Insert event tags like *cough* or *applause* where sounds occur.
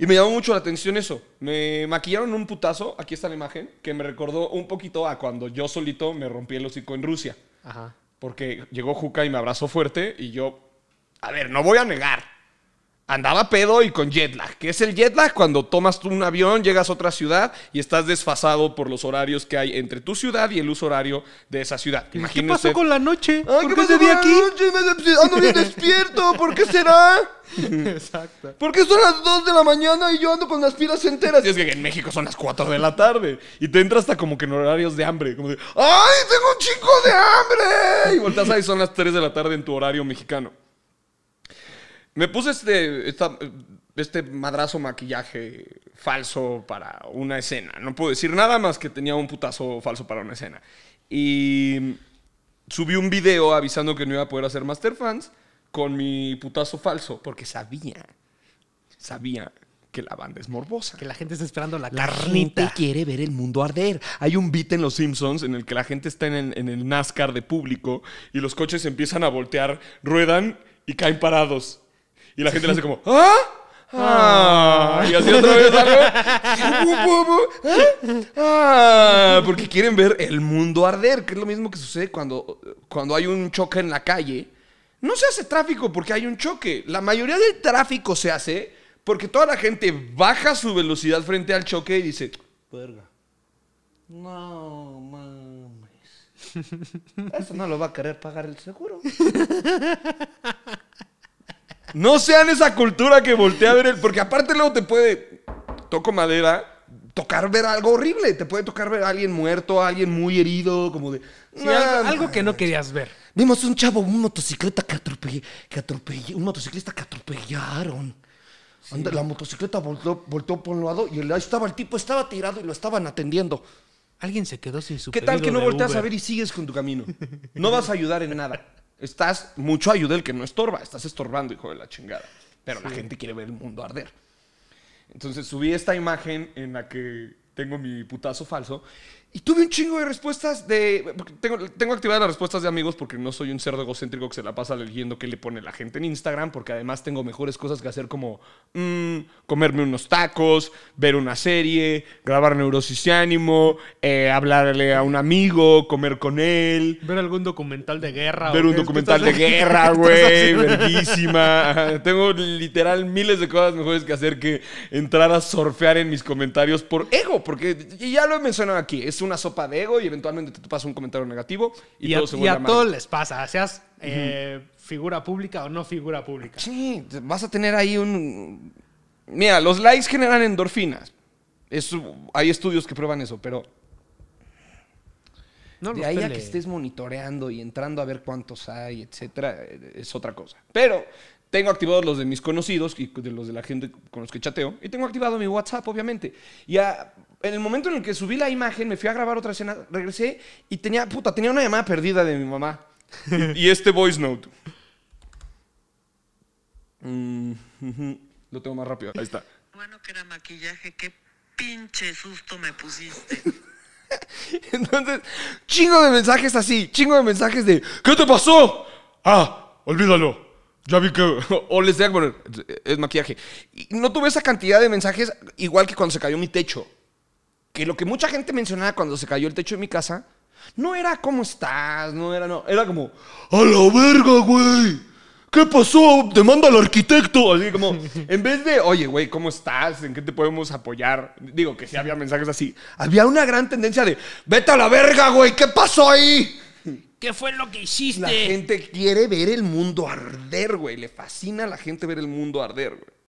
Y me llamó mucho la atención eso. Me maquillaron un putazo, aquí está la imagen, que me recordó un poquito a cuando yo solito me rompí el hocico en Rusia. Ajá. Porque llegó Juca y me abrazó fuerte y yo, a ver, no voy a negar andaba pedo y con jet lag. ¿Qué es el jet lag? Cuando tomas un avión, llegas a otra ciudad y estás desfasado por los horarios que hay entre tu ciudad y el uso horario de esa ciudad. imagínate ¿Qué pasó con la noche? Ah, ¿Por qué, qué aquí? ando bien *laughs* despierto, ¿por qué será? Exacto. Porque son las 2 de la mañana y yo ando con las pilas enteras. Y es que en México son las 4 de la tarde. Y te entras hasta como que en horarios de hambre. Como de, ¡ay, tengo un chico de hambre! Y volteas ahí, son las 3 de la tarde en tu horario mexicano. Me puse este, este madrazo maquillaje falso para una escena. No puedo decir nada más que tenía un putazo falso para una escena. Y subí un video avisando que no iba a poder hacer Master Fans con mi putazo falso, porque sabía, sabía que la banda es morbosa. Que la gente está esperando la, la carnita. quiere ver el mundo arder. Hay un beat en Los Simpsons en el que la gente está en en el NASCAR de público y los coches empiezan a voltear, ruedan y caen parados. Y la gente le hace como, *laughs* ¡ah! Ah, y así otra vez Ah, porque quieren ver el mundo arder, que es lo mismo que sucede cuando, cuando hay un choque en la calle. No se hace tráfico porque hay un choque. La mayoría del tráfico se hace porque toda la gente baja su velocidad frente al choque y dice, verga. No mames. Eso no lo va a querer pagar el seguro. *laughs* No sean esa cultura que voltea a ver el. Porque aparte luego te puede. Toco madera. Tocar ver algo horrible. Te puede tocar ver a alguien muerto, a alguien muy herido, como de. algo, que no querías ver. Vimos un chavo, un motocicleta que atropelló. Que atropelló un motociclista que atropellaron. la motocicleta volteó, volteó, por un lado y ahí estaba el tipo, estaba tirado y lo estaban atendiendo. Alguien se quedó sin su ¿Qué tal que no volteas a ver y sigues con tu camino? No vas a ayudar en nada. Estás mucho ayuda el que no estorba. Estás estorbando, hijo de la chingada. Pero la gente quiere ver el mundo arder. Entonces subí esta imagen en la que tengo mi putazo falso y tuve un chingo de respuestas de... Tengo, tengo activadas las respuestas de amigos porque no soy un cerdo egocéntrico que se la pasa leyendo qué le pone la gente en Instagram, porque además tengo mejores cosas que hacer como mm, comerme unos tacos, ver una serie, grabar Neurosis y Ánimo, eh, hablarle a un amigo, comer con él. Ver algún documental de guerra. Ver un documental de guerra, *laughs* güey. tengo literal miles de cosas mejores que hacer que entrar a surfear en mis comentarios por ego, porque ya lo he mencionado aquí una sopa de ego y eventualmente te pasa un comentario negativo y, todo a, se vuelve Y a todos les pasa, seas eh, figura pública o no figura pública. Sí, vas a tener ahí un... Mira, los likes generan endorfinas. hay estudios que prueban eso, pero... No de ahí a que estés monitoreando y entrando a ver cuántos hay, etcétera, eh, es otra cosa. Pero tengo activados los de mis conocidos y de los de la gente con los que chateo. Y tengo activado mi WhatsApp, obviamente. Y a, en el momento en el que subí la imagen, me fui a grabar otra escena, regresé y tenía, puta, tenía una llamada perdida de mi mamá. *laughs* y, este voice note. Mm, lo tengo más rápido, ahí está. Bueno, que era maquillaje, qué pinche susto me pusiste. *laughs* Entonces, chingo de mensajes así, chingo de mensajes de, ¿qué te pasó? Ah, olvídalo. Ya vi que. *laughs* O les de Es maquillaje. Y no tuve esa cantidad de mensajes igual que cuando se cayó mi techo que lo que mucha gente mencionaba cuando se cayó el techo de mi casa, no era cómo estás, no era, no, era como, a la verga, güey. ¿Qué pasó? Demanda al arquitecto. Así como, *laughs* en vez de, oye, güey, ¿cómo estás? ¿En qué te podemos apoyar? Digo que sí había mensajes así. Había una gran tendencia de, vete a la verga, güey, ¿qué pasó ahí? ¿Qué fue lo que hiciste? La gente quiere ver el mundo arder, güey. Le fascina a la gente ver el mundo arder, güey.